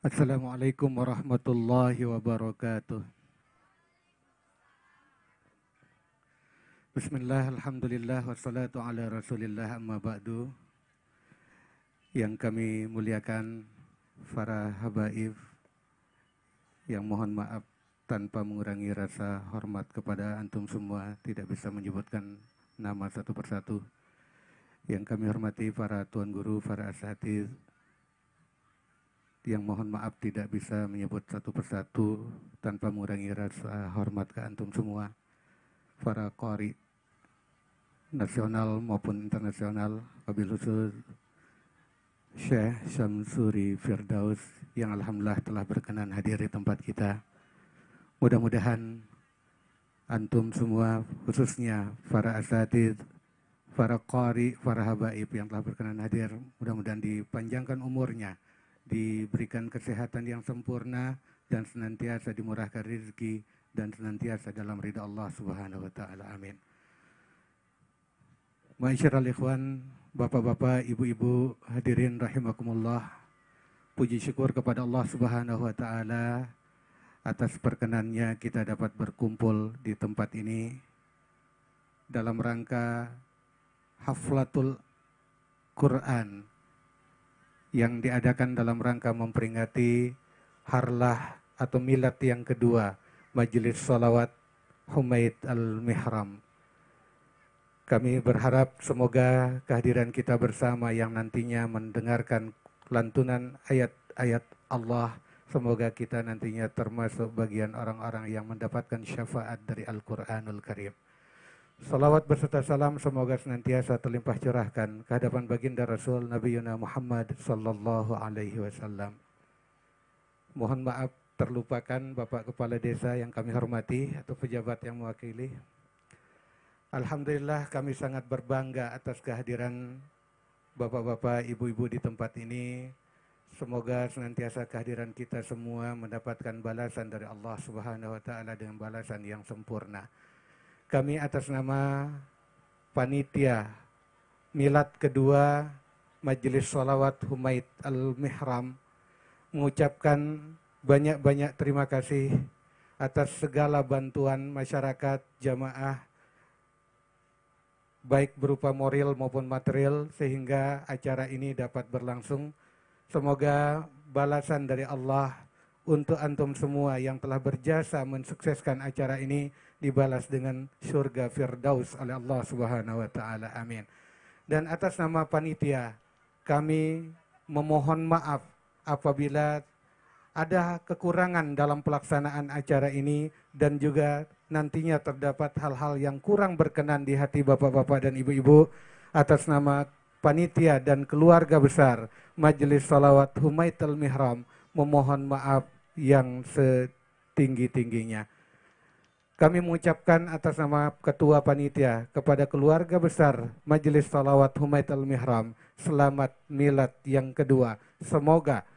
Assalamualaikum warahmatullahi wabarakatuh. Bismillah, Alhamdulillah, wassalatu ala rasulillah amma ba'du. Yang kami muliakan para habaib yang mohon maaf tanpa mengurangi rasa hormat kepada antum semua tidak bisa menyebutkan nama satu persatu. Yang kami hormati para tuan guru, para asatidz, yang mohon maaf tidak bisa menyebut satu persatu tanpa mengurangi rasa hormat ke antum semua para kori nasional maupun internasional wabil khusus Syekh Syamsuri Firdaus yang Alhamdulillah telah berkenan hadir di tempat kita mudah-mudahan antum semua khususnya para asatid para kori, para habaib yang telah berkenan hadir mudah-mudahan dipanjangkan umurnya diberikan kesehatan yang sempurna dan senantiasa dimurahkan rezeki dan senantiasa dalam ridha Allah Subhanahu wa taala. Amin. Masyarul ikhwan, bapak-bapak, ibu-ibu hadirin rahimakumullah. Puji syukur kepada Allah Subhanahu wa taala atas perkenannya kita dapat berkumpul di tempat ini dalam rangka haflatul Quran yang diadakan dalam rangka memperingati harlah atau milad yang kedua majelis salawat Humaid al-Mihram. Kami berharap semoga kehadiran kita bersama yang nantinya mendengarkan lantunan ayat-ayat Allah semoga kita nantinya termasuk bagian orang-orang yang mendapatkan syafaat dari Al-Qur'anul Karim. Salawat berserta salam semoga senantiasa terlimpah curahkan kehadapan baginda Rasul Nabi Yuna Muhammad sallallahu alaihi wasallam. Mohon maaf terlupakan Bapak Kepala Desa yang kami hormati atau pejabat yang mewakili. Alhamdulillah kami sangat berbangga atas kehadiran Bapak-bapak, ibu-ibu di tempat ini. Semoga senantiasa kehadiran kita semua mendapatkan balasan dari Allah Subhanahu wa taala dengan balasan yang sempurna kami atas nama panitia milad kedua Majelis Salawat Humaid Al-Mihram mengucapkan banyak-banyak terima kasih atas segala bantuan masyarakat jamaah baik berupa moral maupun material sehingga acara ini dapat berlangsung. Semoga balasan dari Allah untuk antum semua yang telah berjasa mensukseskan acara ini dibalas dengan surga firdaus oleh Allah Subhanahu wa taala. Amin. Dan atas nama panitia kami memohon maaf apabila ada kekurangan dalam pelaksanaan acara ini dan juga nantinya terdapat hal-hal yang kurang berkenan di hati Bapak-bapak dan Ibu-ibu atas nama panitia dan keluarga besar Majelis Salawat Humaitul Mihram memohon maaf yang setinggi-tingginya. Kami mengucapkan atas nama Ketua Panitia kepada keluarga besar Majelis Salawat Humayt Al-Mihram selamat milad yang kedua. Semoga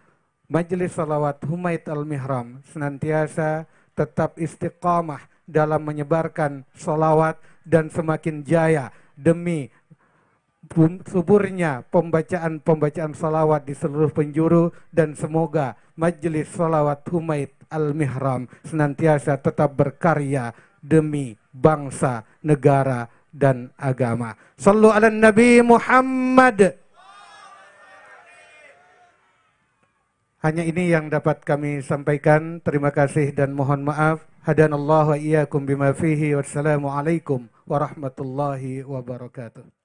Majelis Salawat Humayt Al-Mihram senantiasa tetap istiqamah dalam menyebarkan salawat dan semakin jaya demi suburnya pembacaan-pembacaan salawat di seluruh penjuru dan semoga majelis salawat Humaid Al-Mihram senantiasa tetap berkarya demi bangsa, negara, dan agama. Sallu ala Nabi Muhammad. Hanya ini yang dapat kami sampaikan. Terima kasih dan mohon maaf. Hadanallahu wa iyyakum bima fihi. alaikum warahmatullahi wabarakatuh.